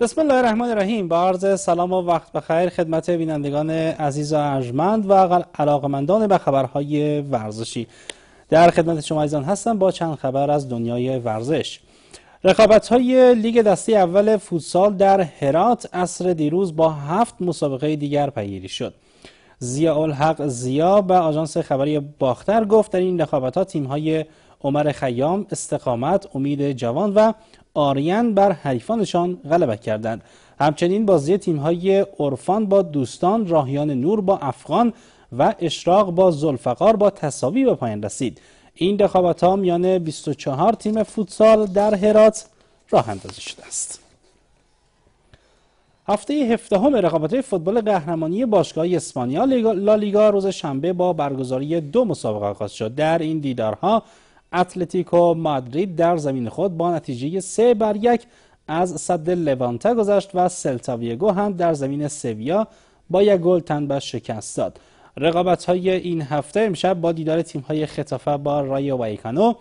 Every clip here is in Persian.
بسم الله الرحمن الرحیم با عرض سلام و وقت بخیر خدمت بینندگان عزیز و ارجمند و علاقمندان به خبرهای ورزشی در خدمت شما ایزان هستم با چند خبر از دنیای ورزش رقابت های لیگ دستی اول فوتسال در هرات اصر دیروز با هفت مسابقه دیگر پیگیری شد زیا الحق زیا به آژانس خبری باختر گفت در این رقابت ها تیم های عمر خیام استقامت امید جوان و آریان بر حریفانشان غلبه کردند همچنین بازی تیم‌های عرفان با دوستان راهیان نور با افغان و اشراق با زلفقار با تصاوی به پایان رسید این دخابت ها میان 24 تیم فوتسال در هرات راه اندازی شده است هفته هفته همه رقابت فوتبال قهرمانی باشگاه اسپانیا لالیگا روز شنبه با برگزاری دو مسابقه آغاز شد در این دیدارها اتلتیکو مادرید در زمین خود با نتیجه سه بر یک از صد لوانته گذشت و سلتاویگو هم در زمین سویا با یک گل تن به شکست داد رقابت های این هفته امشب با دیدار تیم های خطافه با رایو وایکانو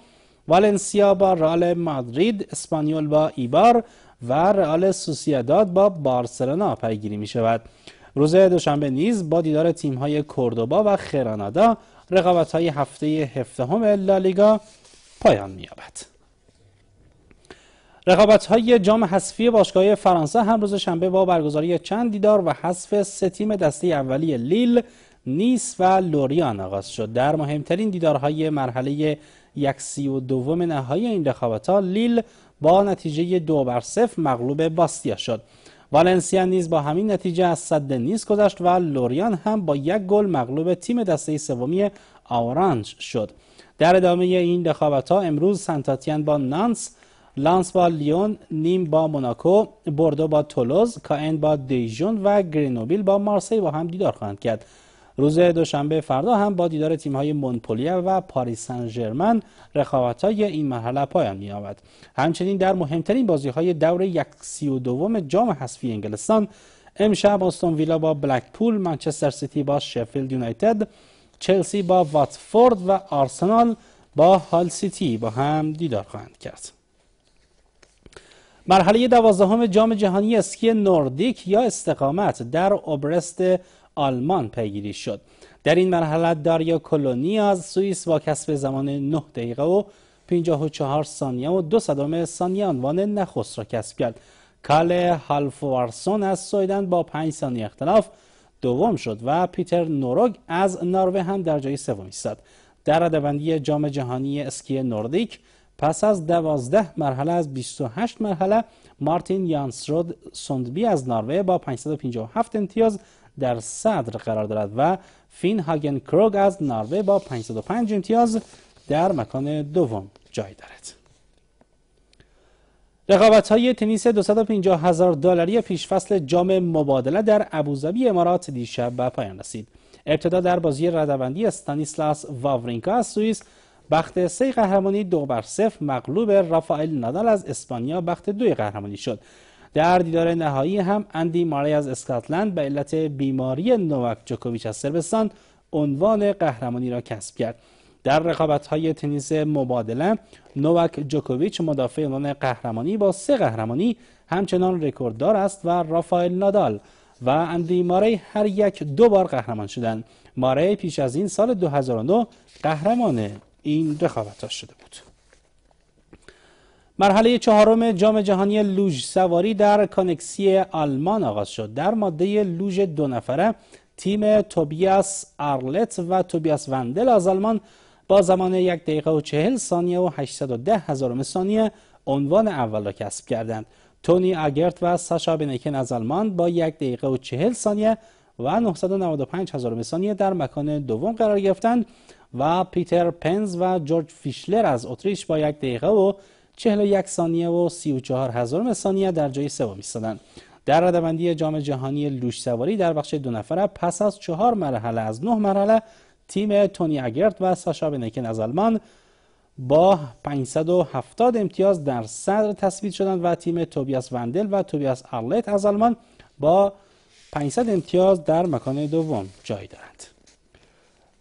والنسیا با رئال مادرید اسپانیول با ایبار و رئال سوسیاداد با بارسلونا پیگیری می شود روز دوشنبه نیز با دیدار تیم‌های کوردوبا و خرانادا های هفته هفدهم لالیگا پایان می‌یابد. رقابت های جام حذفی باشگاه فرانسه هم روز شنبه با برگزاری چند دیدار و حذف سه تیم دسته اولی لیل، نیس و لوریان آغاز شد. در مهمترین دیدارهای مرحله یکسی و دوم نهایی این رقابت ها لیل با نتیجه دو بر صفر مغلوب باستیا شد. والنسیا نیز با همین نتیجه از صد نیز گذشت و لوریان هم با یک گل مغلوب تیم دسته سومی آورانج شد در ادامه این دخابت ها امروز سنتاتین با نانس لانس با لیون نیم با موناکو بردو با تولوز کائن با دیژون و گرینوبیل با مارسی با هم دیدار خواهند کرد روز دوشنبه فردا هم با دیدار تیم‌های مونپولیه و پاریس سن ژرمن این مرحله پایان آود. همچنین در مهمترین بازی‌های دور سی و دوم جام حذفی انگلستان امشب آستون ویلا با پول، منچستر سیتی با شفیلد یونایتد چلسی با واتفورد و آرسنال با هال سیتی با هم دیدار خواهند کرد مرحله دوازدهم جام جهانی اسکی نوردیک یا استقامت در اوبرست آلمان پیگیری شد در این مرحله داریا کلونی از سوئیس با کسب زمان 9 دقیقه و 54 ثانیه و 2 صدام ثانیه عنوان نخست را کسب کرد کال هالفوارسون از سویدن با 5 ثانیه اختلاف دوم شد و پیتر نوروگ از نروژ هم در جای سوم ایستاد در ردبندی جام جهانی اسکی نوردیک پس از دوازده مرحله از 28 مرحله مارتین یانسرود سندبی از نروژ با 557 امتیاز در صدر قرار دارد و فین هاگن کروگ از نروژ با 505 امتیاز در مکان دوم جای دارد. رقابت های تنیس 250 هزار دلاری پیش فصل جام مبادله در ابوظبی امارات دیشب به پایان رسید. ابتدا در بازی ردوندی استانیسلاس واورینکا از سوئیس بخت سه قهرمانی دو بر صفر مغلوب رافائل نادال از اسپانیا بخت دو قهرمانی شد در دیدار نهایی هم اندی ماری از اسکاتلند به علت بیماری نوک جوکوویچ از سربستان عنوان قهرمانی را کسب کرد در رقابت های تنیس مبادله نوک جوکوویچ مدافع عنوان قهرمانی با سه قهرمانی همچنان رکورددار است و رافائل نادال و اندی ماری هر یک دو بار قهرمان شدند ماری پیش از این سال 2009 قهرمان این ها شده بود مرحله چهارم جام جهانی لوژ سواری در کانکسی آلمان آغاز شد در ماده لوژ دو نفره تیم توبیاس آرلت و توبیاس وندل از آلمان با زمان یک دقیقه و چهل ثانیه و 810 هزارم ثانیه عنوان اول را کسب کردند تونی اگرت و ساشا بنکن از آلمان با یک دقیقه و چهل ثانیه و 995 هزار ثانیه در مکان دوم قرار گرفتند و پیتر پنز و جورج فیشلر از اتریش با یک دقیقه و 41 ثانیه و 34 هزار ثانیه در جای سوم ایستادند در ردبندی جام جهانی لوش سواری در بخش دو نفره پس از چهار مرحله از نه مرحله تیم تونی اگرت و ساشا بنکن از آلمان با 570 امتیاز در صدر تثبیت شدند و تیم توبیاس وندل و توبیاس آرلت از آلمان با 500 امتیاز در مکان دوم جای دارند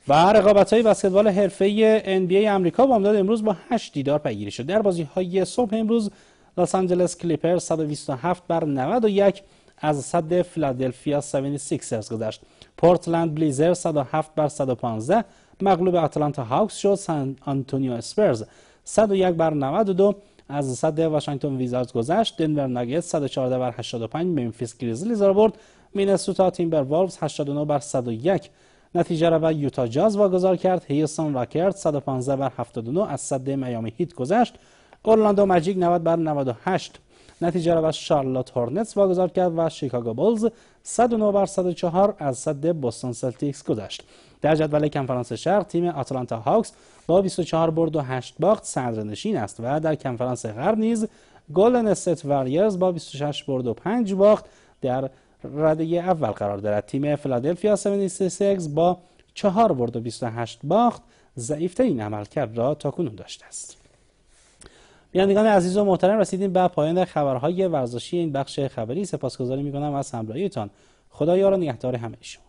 و رقابت های بسکتبال حرفه NBA امریکا بامداد امروز با 8 دیدار پیگیری شد در بازی های صبح امروز لس آنجلس کلیپر 127 بر 91 از صد فیلادلفیا 76ers گذشت پورتلند بلیزر 107 بر 115 مغلوب اتلانتا هاکس شد سان آنتونیو اسپرز 101 بر 92 از صد واشنگتن ویزارز گذشت دنور ناگتس 114 بر 85 ممفیس گریزلیز را برد مینسوتا تیمبر والفز 89 بر 101 نتیجه رو یوتا جاز واگذار کرد هیلسون راکرد 115 بر 79 از صد میامی هیت گذشت اورلاندو ماجیک 90 بر 98 نتیجه را رو شارلوت هورنتس واگذار کرد و شیکاگو بولز 109 بر 104 از صد بوستون سلتیکس گذشت در جدول کنفرانس شرق تیم آتلانتا هاکس با 24 برد و 8 باخت نشین است و در کنفرانس غرب نیز گلدن استیت واریرز با 26 برد و 5 باخت در رده اول قرار دارد تیم فلادلفیا 76 با چهار برد و 28 باخت ضعیفترین عملکرد را کنون داشته است بینندگان عزیز و محترم رسیدیم به پایان خبرهای ورزشی این بخش خبری سپاسگزاری میکنم از همراهیتان خدا یار و نگهدار همه شما